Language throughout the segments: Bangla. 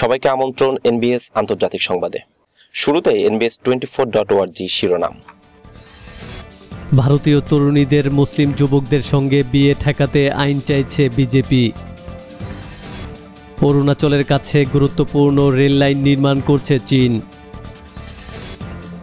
সবাইকে আমন্ত্রণ এনবিএস আন্তর্জাতিক সংবাদে শুরুতে এনবিএস টোয়েন্টি ফোর ডট ওয়ার্জি শিরোনাম ভারতীয় তরুণীদের মুসলিম যুবকদের সঙ্গে বিয়ে ঠেকাতে আইন চাইছে বিজেপি অরুণাচলের কাছে গুরুত্বপূর্ণ রেল লাইন নির্মাণ করছে চীন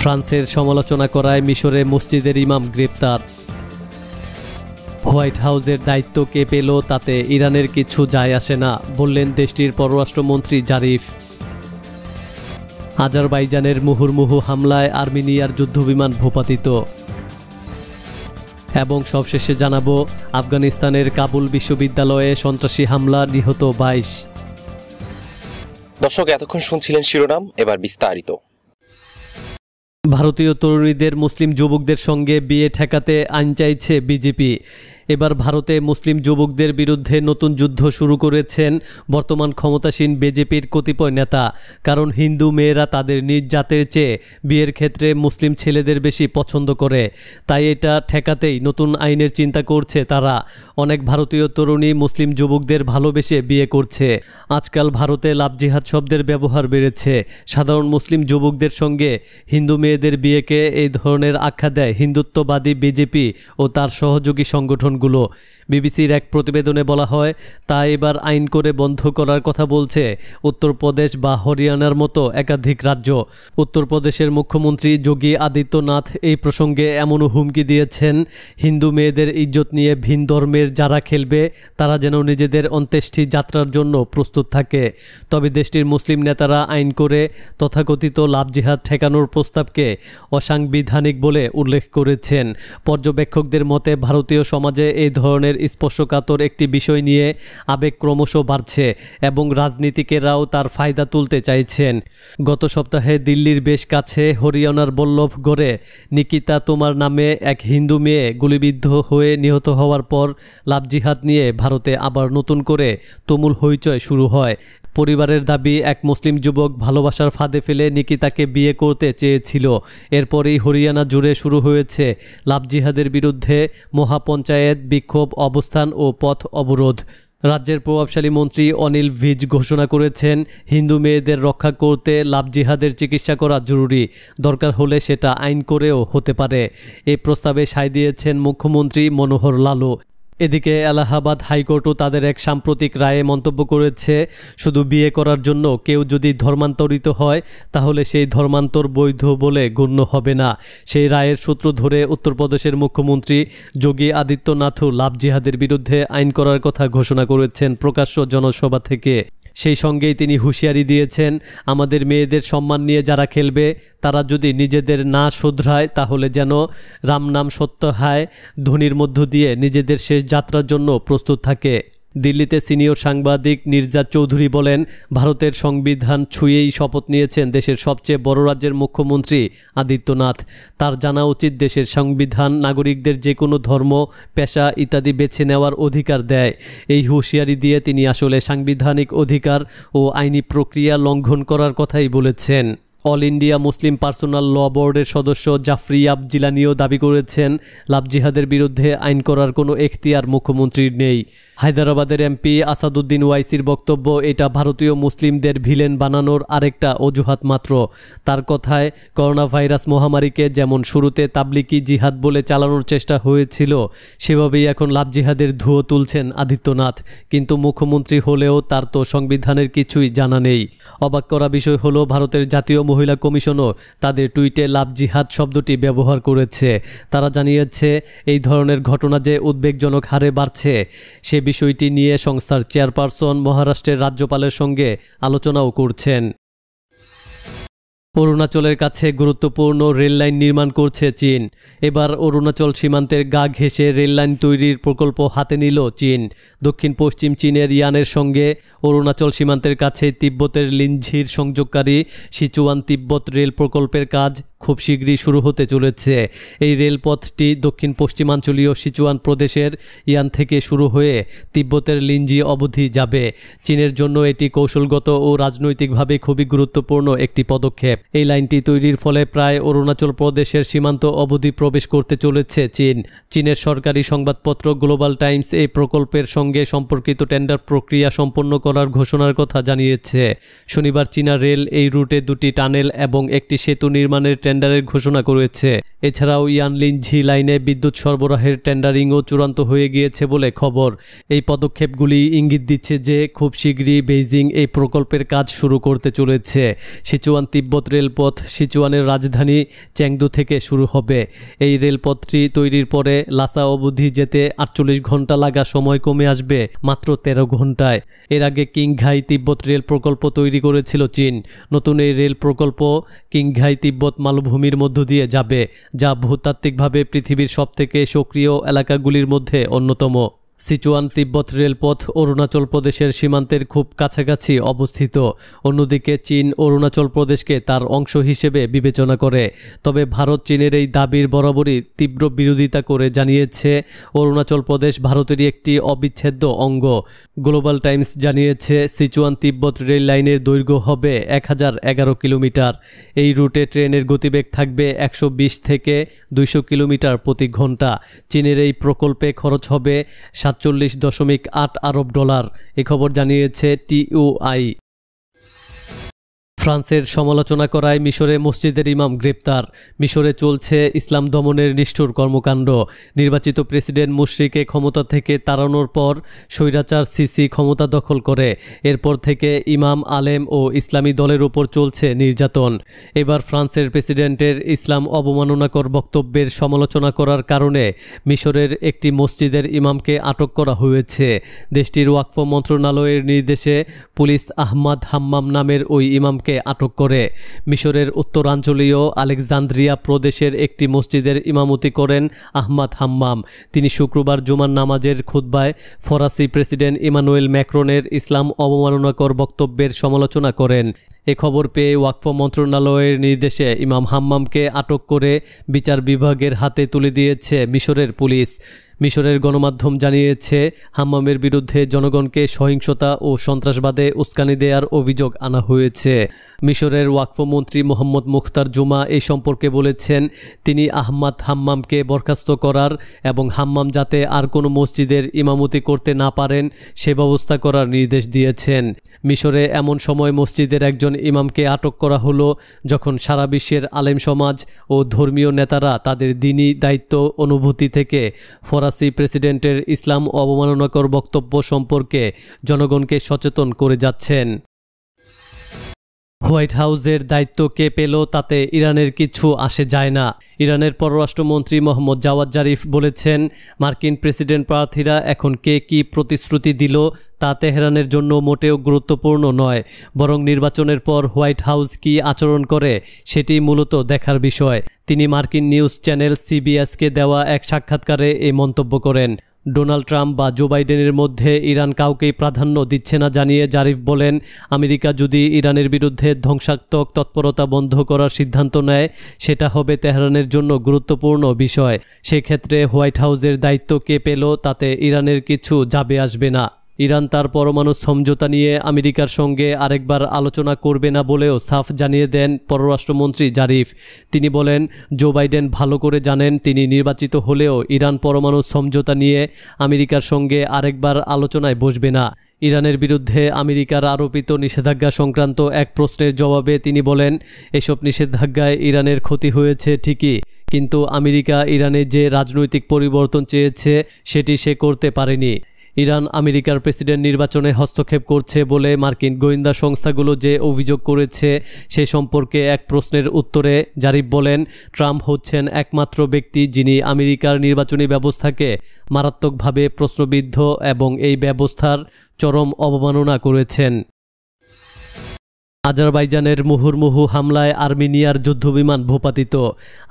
ফ্রান্সের সমালোচনা করায় মিশরে মসজিদের ইমাম গ্রেপ্তার হোয়াইট হাউসের দায়িত্ব কে পেল তাতে ইরানের কিছু যায় আসে না বললেন দেশটির পররাষ্ট্রমন্ত্রী জারিফ আজারবাইজানের মুহুর্মুহু হামলায় আর্মেনিয়ার যুদ্ধবিমান ভূপাতিত এবং সবশেষে জানাব আফগানিস্তানের কাবুল বিশ্ববিদ্যালয়ে সন্ত্রাসী হামলা নিহত বাইশ দর্শক এতক্ষণ শুনছিলেন শিরোনাম এবার বিস্তারিত ভারতীয় তরুণীদের মুসলিম যুবকদের সঙ্গে বিয়ে ঠেকাতে আইন চাইছে বিজেপি এবার ভারতে মুসলিম যুবকদের বিরুদ্ধে নতুন যুদ্ধ শুরু করেছেন বর্তমান ক্ষমতাসীন বিজেপির কতিপয় নেতা কারণ হিন্দু মেয়েরা তাদের নিজ জাতের চেয়ে বিয়ের ক্ষেত্রে মুসলিম ছেলেদের বেশি পছন্দ করে তাই এটা ঠেকাতেই নতুন আইনের চিন্তা করছে তারা অনেক ভারতীয় তরুণী মুসলিম যুবকদের ভালোবেসে বিয়ে করছে আজকাল ভারতে লাভ জিহাদ শব্দের ব্যবহার বেড়েছে সাধারণ মুসলিম যুবকদের সঙ্গে হিন্দু মেয়েদের বিয়েকে এই ধরনের আখ্যা দেয় হিন্দুত্ববাদী বিজেপি ও তার সহযোগী সংগঠন শহরগুলো বিবিসির এক প্রতিবেদনে বলা হয় তা এবার আইন করে বন্ধ করার কথা বলছে উত্তরপ্রদেশ বা হরিয়ানার মতো একাধিক রাজ্য উত্তরপ্রদেশের মুখ্যমন্ত্রী যোগী আদিত্যনাথ এই প্রসঙ্গে এমন হুমকি দিয়েছেন হিন্দু মেয়েদের ইজ্জত নিয়ে ভিন ধর্মের যারা খেলবে তারা যেন নিজেদের অন্ত্যেষ্টি যাত্রার জন্য প্রস্তুত থাকে তবে দেশটির মুসলিম নেতারা আইন করে তথাকথিত লাভ জিহাদ ঠেকানোর প্রস্তাবকে অসাংবিধানিক বলে উল্লেখ করেছেন পর্যবেক্ষকদের মতে ভারতীয় সমাজে সমাজে এই ধরনের স্পর্শকাতর একটি বিষয় নিয়ে আবেগ ক্রমশ বাড়ছে এবং রাজনীতিকেরাও তার ফায়দা তুলতে চাইছেন গত সপ্তাহে দিল্লির বেশ কাছে হরিয়ানার বল্লভগড়ে নিকিতা তোমার নামে এক হিন্দু মেয়ে গুলিবিদ্ধ হয়ে নিহত হওয়ার পর লাভ জিহাদ নিয়ে ভারতে আবার নতুন করে তুমুল হইচয় শুরু হয় পরিবারের দাবি এক মুসলিম যুবক ভালোবাসার ফাঁদে ফেলে নিকিতাকে বিয়ে করতে চেয়েছিল এরপরেই হরিয়ানা জুড়ে শুরু হয়েছে লাভজিহাদের বিরুদ্ধে মহাপঞ্চায়েত বিক্ষোভ অবস্থান ও পথ অবরোধ রাজ্যের প্রভাবশালী মন্ত্রী অনিল ভিজ ঘোষণা করেছেন হিন্দু মেয়েদের রক্ষা করতে লাভ জিহাদের চিকিৎসা করা জরুরি দরকার হলে সেটা আইন করেও হতে পারে এ প্রস্তাবে সায় দিয়েছেন মুখ্যমন্ত্রী মনোহর লালু এদিকে এলাহাবাদ হাইকোর্টও তাদের এক সাম্প্রতিক রায়ে মন্তব্য করেছে শুধু বিয়ে করার জন্য কেউ যদি ধর্মান্তরিত হয় তাহলে সেই ধর্মান্তর বৈধ বলে গণ্য হবে না সেই রায়ের সূত্র ধরে উত্তরপ্রদেশের মুখ্যমন্ত্রী যোগী আদিত্যনাথও লাভ জিহাদের বিরুদ্ধে আইন করার কথা ঘোষণা করেছেন প্রকাশ্য জনসভা থেকে সেই সঙ্গেই তিনি হুঁশিয়ারি দিয়েছেন আমাদের মেয়েদের সম্মান নিয়ে যারা খেলবে তারা যদি নিজেদের না শুধরায় তাহলে যেন রামনাম সত্য হয় ধ্বনির মধ্য দিয়ে নিজেদের শেষ যাত্রার জন্য প্রস্তুত থাকে দিল্লিতে সিনিয়র সাংবাদিক নির্জা চৌধুরী বলেন ভারতের সংবিধান ছুঁয়েই শপথ নিয়েছেন দেশের সবচেয়ে বড় রাজ্যের মুখ্যমন্ত্রী আদিত্যনাথ তার জানা উচিত দেশের সংবিধান নাগরিকদের যে কোনো ধর্ম পেশা ইত্যাদি বেছে নেওয়ার অধিকার দেয় এই হুঁশিয়ারি দিয়ে তিনি আসলে সাংবিধানিক অধিকার ও আইনি প্রক্রিয়া লঙ্ঘন করার কথাই বলেছেন all India Muslim personal law বোর্ডের সদস্য জাফরি আবজিলানিও দাবি করেছেন লাভ জিহাদের বিরুদ্ধে আইন করার কোনো এখতিয়ার মুখ্যমন্ত্রীর নেই হায়দরাবাদের এমপি আসাদুদ্দিন ওয়াইসির বক্তব্য এটা ভারতীয় মুসলিমদের ভিলেন বানানোর আরেকটা অজুহাত মাত্র তার কথায় করোনা ভাইরাস মহামারীকে যেমন শুরুতে তাবলিকি জিহাদ বলে চালানোর চেষ্টা হয়েছিল সেভাবেই এখন লাভ জিহাদের ধুয়ো তুলছেন আদিত্যনাথ কিন্তু মুখ্যমন্ত্রী হলেও তার তো সংবিধানের কিছুই জানা নেই অবাক করা বিষয় হলো ভারতের জাতীয় মহিলা কমিশনও তাদের টুইটে লাভ জিহাদ শব্দটি ব্যবহার করেছে তারা জানিয়েছে এই ধরনের ঘটনা যে উদ্বেগজনক হারে বাড়ছে সে বিষয়টি নিয়ে সংস্থার চেয়ারপারসন মহারাষ্ট্রের রাজ্যপালের সঙ্গে আলোচনাও করছেন অরুণাচলের কাছে গুরুত্বপূর্ণ রেললাইন নির্মাণ করছে চীন এবার অরুণাচল সীমান্তের গা ঘেঁষে রেললাইন তৈরির প্রকল্প হাতে নিল চীন দক্ষিণ পশ্চিম চীনের ইয়ানের সঙ্গে অরুণাচল সীমান্তের কাছে তিব্বতের লিঞ্ঝির সংযোগকারী সিচুয়ান তিব্বত রেল প্রকল্পের কাজ খুব শীঘ্রই শুরু হতে চলেছে এই রেলপথটি দক্ষিণ পশ্চিমাঞ্চলীয় সিচুয়ান প্রদেশের ইয়ান থেকে শুরু হয়ে তিব্বতের লিঞ্জি অবধি যাবে চীনের জন্য এটি কৌশলগত ও রাজনৈতিকভাবে খুবই গুরুত্বপূর্ণ একটি পদক্ষেপ এই লাইনটি তৈরির ফলে প্রায় অরুণাচল প্রদেশের সীমান্ত অবধি প্রবেশ করতে চলেছে চীন চীনের সরকারি সংবাদপত্র গ্লোবাল টাইমস এই প্রকল্পের সঙ্গে সম্পর্কিত টেন্ডার প্রক্রিয়া সম্পন্ন করার ঘোষণার কথা জানিয়েছে শনিবার চীনা রেল এই রুটে দুটি টানেল এবং একটি সেতু নির্মাণের টেন্ডারের ঘোষণা করেছে এছাড়াও ইয়ানলিন ঝি লাইনে বিদ্যুৎ সরবরাহের টেন্ডারিংও চূড়ান্ত হয়ে গিয়েছে বলে খবর এই পদক্ষেপগুলি ইঙ্গিত দিচ্ছে যে খুব শীঘ্রই বেইজিং এই প্রকল্পের কাজ শুরু করতে চলেছে সিচুয়ান তিব্বত রেলপথ সিচুয়ানের রাজধানী চ্যাংদু থেকে শুরু হবে এই রেলপথটি তৈরির পরে লাসা অবধি যেতে আটচল্লিশ ঘন্টা লাগা সময় কমে আসবে মাত্র তেরো ঘন্টায় এর আগে কিংঘাই তিব্বত রেল প্রকল্প তৈরি করেছিল চীন নতুন এই রেল প্রকল্প কিংঘাই তিব্বত মাল মরুভূমির মধ্য দিয়ে যাবে যা ভূতাত্ত্বিকভাবে পৃথিবীর সবথেকে সক্রিয় এলাকাগুলির মধ্যে অন্যতম সিচুয়ান তিব্বত রেলপথ অরুণাচল প্রদেশের সীমান্তের খুব কাছাকাছি অবস্থিত অন্যদিকে চীন অরুণাচল প্রদেশকে তার অংশ হিসেবে বিবেচনা করে তবে ভারত চীনের এই দাবির বরাবরই তীব্র বিরোধিতা করে জানিয়েছে অরুণাচল প্রদেশ ভারতেরই একটি অবিচ্ছেদ্য অঙ্গ গ্লোবাল টাইমস জানিয়েছে সিচুয়ান তিব্বত রেল লাইনের দৈর্ঘ্য হবে এক কিলোমিটার এই রুটে ট্রেনের গতিবেগ থাকবে একশো থেকে দুইশো কিলোমিটার প্রতি ঘন্টা চীনের এই প্রকল্পে খরচ হবে সাতচল্লিশ দশমিক আট আরব ডলার এ খবর জানিয়েছে টিওআই ফ্রান্সের সমালোচনা করায় মিশরে মসজিদের ইমাম গ্রেপ্তার মিশরে চলছে ইসলাম দমনের নিষ্ঠুর কর্মকাণ্ড নির্বাচিত প্রেসিডেন্ট মুশরিকে ক্ষমতা থেকে তাড়ানোর পর স্বৈরাচার সিসি ক্ষমতা দখল করে এরপর থেকে ইমাম আলেম ও ইসলামী দলের ওপর চলছে নির্যাতন এবার ফ্রান্সের প্রেসিডেন্টের ইসলাম অবমাননাকর বক্তব্যের সমালোচনা করার কারণে মিশরের একটি মসজিদের ইমামকে আটক করা হয়েছে দেশটির ওয়াকফ মন্ত্রণালয়ের নির্দেশে পুলিশ আহমাদ হাম্মাম নামের ওই ইমামকে তাকে আটক করে মিশরের উত্তরাঞ্চলীয় আলেকজান্দ্রিয়া প্রদেশের একটি মসজিদের ইমামতি করেন আহমাদ হাম্মাম তিনি শুক্রবার জুমার নামাজের খুদ্বায় ফরাসি প্রেসিডেন্ট ইমানুয়েল ম্যাক্রনের ইসলাম অবমাননাকর বক্তব্যের সমালোচনা করেন এ খবর পেয়ে ওয়াকফ মন্ত্রণালয়ের নির্দেশে ইমাম হাম্মামকে আটক করে বিচার বিভাগের হাতে তুলে দিয়েছে মিশরের পুলিশ মিশরের গণমাধ্যম জানিয়েছে হাম্মামের বিরুদ্ধে জনগণকে সহিংসতা ও সন্ত্রাসবাদে উস্কানি দেওয়ার অভিযোগ আনা হয়েছে মিশরের ওয়াকফ মন্ত্রী মোহাম্মদ মুখতার জুমা এ সম্পর্কে বলেছেন তিনি আহমাদ হাম্মামকে বরখাস্ত করার এবং হাম্মাম যাতে আর কোনো মসজিদের ইমামতি করতে না পারেন সে ব্যবস্থা করার নির্দেশ দিয়েছেন মিশরে এমন সময় মসজিদের একজন একজন ইমামকে আটক করা হলো যখন সারা বিশ্বের আলেম সমাজ ও ধর্মীয় নেতারা তাদের দিনই দায়িত্ব অনুভূতি থেকে ফরাসি প্রেসিডেন্টের ইসলাম অবমাননাকর বক্তব্য সম্পর্কে জনগণকে সচেতন করে যাচ্ছেন হোয়াইট হাউসের দায়িত্ব কে পেল তাতে ইরানের কিছু আসে যায় না ইরানের পররাষ্ট্রমন্ত্রী মোহাম্মদ জাওয়াদ জারিফ বলেছেন মার্কিন প্রেসিডেন্ট প্রার্থীরা এখন কে কি প্রতিশ্রুতি দিল তা তেহরানের জন্য মোটেও গুরুত্বপূর্ণ নয় বরং নির্বাচনের পর হোয়াইট হাউস কি আচরণ করে সেটি মূলত দেখার বিষয় তিনি মার্কিন নিউজ চ্যানেল সিবিএসকে দেওয়া এক সাক্ষাৎকারে এই মন্তব্য করেন ডোনাল্ড ট্রাম্প বা জো বাইডেনের মধ্যে ইরান কাউকেই প্রাধান্য দিচ্ছে না জানিয়ে জারিফ বলেন আমেরিকা যদি ইরানের বিরুদ্ধে ধ্বংসাত্মক তৎপরতা বন্ধ করার সিদ্ধান্ত নেয় সেটা হবে তেহরানের জন্য গুরুত্বপূর্ণ বিষয় সেক্ষেত্রে হোয়াইট হাউসের দায়িত্ব কে পেল তাতে ইরানের কিছু যাবে আসবে না ইরান তার পরমাণু সমঝোতা নিয়ে আমেরিকার সঙ্গে আরেকবার আলোচনা করবে না বলেও সাফ জানিয়ে দেন পররাষ্ট্রমন্ত্রী জারিফ তিনি বলেন জো বাইডেন ভালো করে জানেন তিনি নির্বাচিত হলেও ইরান পরমাণু সমঝোতা নিয়ে আমেরিকার সঙ্গে আরেকবার আলোচনায় বসবে না ইরানের বিরুদ্ধে আমেরিকার আরোপিত নিষেধাজ্ঞা সংক্রান্ত এক প্রশ্নের জবাবে তিনি বলেন এসব নিষেধাজ্ঞায় ইরানের ক্ষতি হয়েছে ঠিকই কিন্তু আমেরিকা ইরানে যে রাজনৈতিক পরিবর্তন চেয়েছে সেটি সে করতে পারেনি ইরান আমেরিকার প্রেসিডেন্ট নির্বাচনে হস্তক্ষেপ করছে বলে মার্কিন গোয়েন্দা সংস্থাগুলো যে অভিযোগ করেছে সে সম্পর্কে এক প্রশ্নের উত্তরে জারিফ বলেন ট্রাম্প হচ্ছেন একমাত্র ব্যক্তি যিনি আমেরিকার নির্বাচনী ব্যবস্থাকে মারাত্মকভাবে প্রশ্নবিদ্ধ এবং এই ব্যবস্থার চরম অবমাননা করেছেন আজারবাইজানের মুহুর্মুহু হামলায় আর্মেনিয়ার যুদ্ধবিমান ভূপাতিত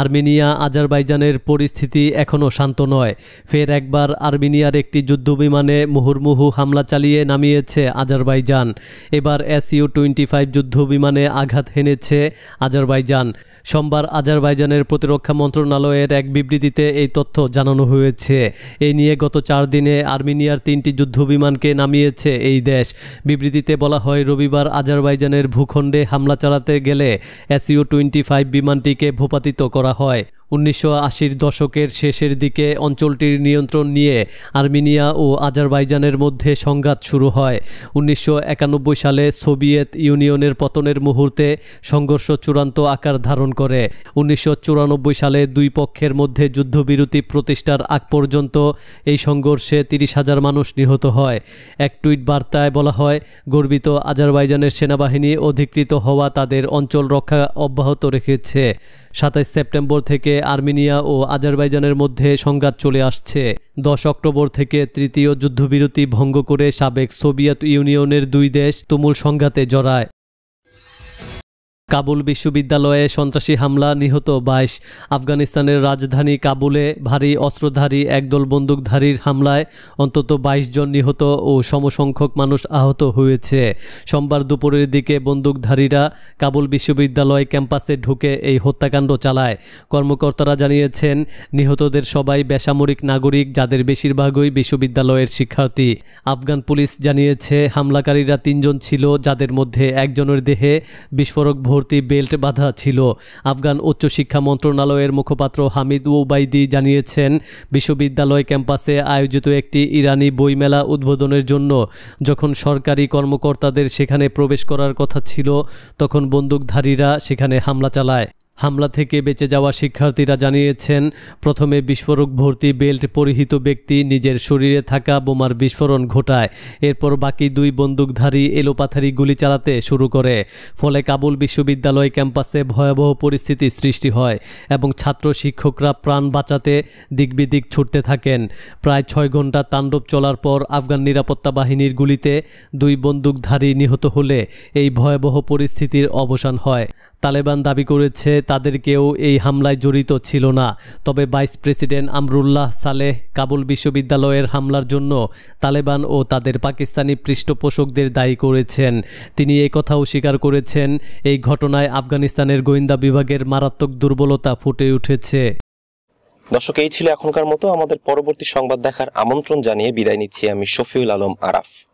আর্মেনিয়া আজারবাইজানের পরিস্থিতি এখনও শান্ত নয় ফের একবার আর্মেনিয়ার একটি যুদ্ধবিমানে মুহুর্মুহু হামলা চালিয়ে নামিয়েছে আজারবাইজান এবার এসইউ টোয়েন্টি ফাইভ যুদ্ধবিমানে আঘাত হেনেছে আজারবাইজান সোমবার আজারবাইজানের প্রতিরক্ষা মন্ত্রণালয়ের এক বিবৃতিতে এই তথ্য জানানো হয়েছে এই নিয়ে গত চার দিনে আর্মেনিয়ার তিনটি যুদ্ধবিমানকে নামিয়েছে এই দেশ বিবৃতিতে বলা হয় রবিবার আজারবাইজানের ভূখণ্ডে হামলা চালাতে গেলে এসইউ টোয়েন্টি ফাইভ বিমানটিকে ভূপাতিত করা হয় উনিশশো আশির দশকের শেষের দিকে অঞ্চলটির নিয়ন্ত্রণ নিয়ে আর্মেনিয়া ও আজারবাইজানের মধ্যে সংঘাত শুরু হয় উনিশশো সালে সোভিয়েত ইউনিয়নের পতনের মুহূর্তে সংঘর্ষ চূড়ান্ত আকার ধারণ করে উনিশশো সালে দুই পক্ষের মধ্যে যুদ্ধবিরতি প্রতিষ্ঠার আগ পর্যন্ত এই সংঘর্ষে তিরিশ হাজার মানুষ নিহত হয় এক টুইট বার্তায় বলা হয় গর্বিত আজারবাইজানের সেনাবাহিনী অধিকৃত হওয়া তাদের অঞ্চল রক্ষা অব্যাহত রেখেছে সাতাইশ সেপ্টেম্বর থেকে আর্মেনিয়া ও আজারবাইজানের মধ্যে সংঘাত চলে আসছে দশ অক্টোবর থেকে তৃতীয় যুদ্ধবিরতি ভঙ্গ করে সাবেক সোভিয়েত ইউনিয়নের দুই দেশ তুমুল সংঘাতে জড়ায় কাবুল বিশ্ববিদ্যালয়ে সন্ত্রাসী হামলা নিহত বাইশ আফগানিস্তানের রাজধানী কাবুলে ভারী অস্ত্রধারী একদল বন্দুকধারীর হামলায় অন্তত ২২ জন নিহত ও সমসংখ্যক মানুষ আহত হয়েছে সোমবার দুপুরের দিকে বন্দুকধারীরা কাবুল বিশ্ববিদ্যালয় ক্যাম্পাসে ঢুকে এই হত্যাকাণ্ড চালায় কর্মকর্তারা জানিয়েছেন নিহতদের সবাই বেসামরিক নাগরিক যাদের বেশিরভাগই বিশ্ববিদ্যালয়ের শিক্ষার্থী আফগান পুলিশ জানিয়েছে হামলাকারীরা তিনজন ছিল যাদের মধ্যে একজনের দেহে বিস্ফোরক ভর্তি বেল্ট বাধা ছিল আফগান উচ্চশিক্ষা মন্ত্রণালয়ের মুখপাত্র হামিদ ওবাইদি জানিয়েছেন বিশ্ববিদ্যালয় ক্যাম্পাসে আয়োজিত একটি ইরানি বইমেলা উদ্বোধনের জন্য যখন সরকারি কর্মকর্তাদের সেখানে প্রবেশ করার কথা ছিল তখন বন্দুকধারীরা সেখানে হামলা চালায় হামলা থেকে বেঁচে যাওয়া শিক্ষার্থীরা জানিয়েছেন প্রথমে বিস্ফোরক ভর্তি বেল্ট পরিহিত ব্যক্তি নিজের শরীরে থাকা বোমার বিস্ফোরণ ঘটায় এরপর বাকি দুই বন্দুকধারী এলোপাথারি গুলি চালাতে শুরু করে ফলে কাবুল বিশ্ববিদ্যালয় ক্যাম্পাসে ভয়াবহ পরিস্থিতি সৃষ্টি হয় এবং ছাত্র শিক্ষকরা প্রাণ বাঁচাতে দিকবিদিক ছুটতে থাকেন প্রায় ছয় ঘন্টা তাণ্ডব চলার পর আফগান নিরাপত্তা বাহিনীর গুলিতে দুই বন্দুকধারী নিহত হলে এই ভয়াবহ পরিস্থিতির অবসান হয় তালেবান দাবি করেছে তাদের কেউ এই হামলায় জড়িত ছিল না তবে ভাইস প্রেসিডেন্ট আমরুল্লাহ সালেহ কাবুল বিশ্ববিদ্যালয়ের হামলার জন্য তালেবান ও তাদের পাকিস্তানি পৃষ্ঠপোষকদের দায়ী করেছেন তিনি কথাও স্বীকার করেছেন এই ঘটনায় আফগানিস্তানের গোয়েন্দা বিভাগের মারাত্মক দুর্বলতা ফুটে উঠেছে দর্শক এই ছিল এখনকার মতো আমাদের পরবর্তী সংবাদ দেখার আমন্ত্রণ জানিয়ে বিদায় নিচ্ছি আমি শফিউল আলম আরাফ